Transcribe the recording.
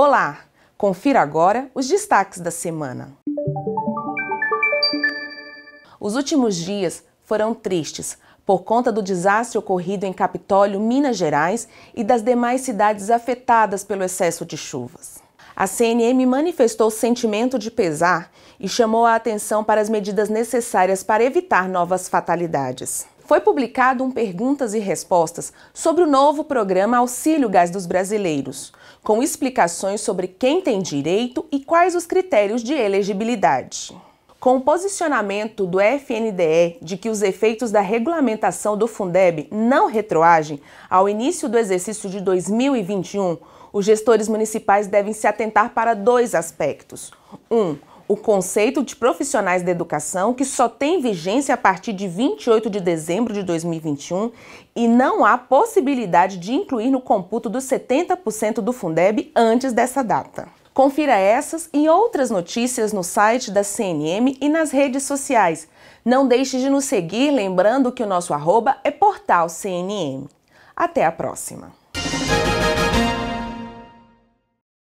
Olá! Confira agora os destaques da semana. Os últimos dias foram tristes por conta do desastre ocorrido em Capitólio, Minas Gerais e das demais cidades afetadas pelo excesso de chuvas. A CNM manifestou sentimento de pesar e chamou a atenção para as medidas necessárias para evitar novas fatalidades foi publicado um Perguntas e Respostas sobre o novo programa Auxílio Gás dos Brasileiros, com explicações sobre quem tem direito e quais os critérios de elegibilidade. Com o posicionamento do FNDE de que os efeitos da regulamentação do Fundeb não retroagem ao início do exercício de 2021, os gestores municipais devem se atentar para dois aspectos. Um, o conceito de profissionais da educação, que só tem vigência a partir de 28 de dezembro de 2021 e não há possibilidade de incluir no computo dos 70% do Fundeb antes dessa data. Confira essas e outras notícias no site da CNM e nas redes sociais. Não deixe de nos seguir, lembrando que o nosso arroba é portal CNM. Até a próxima!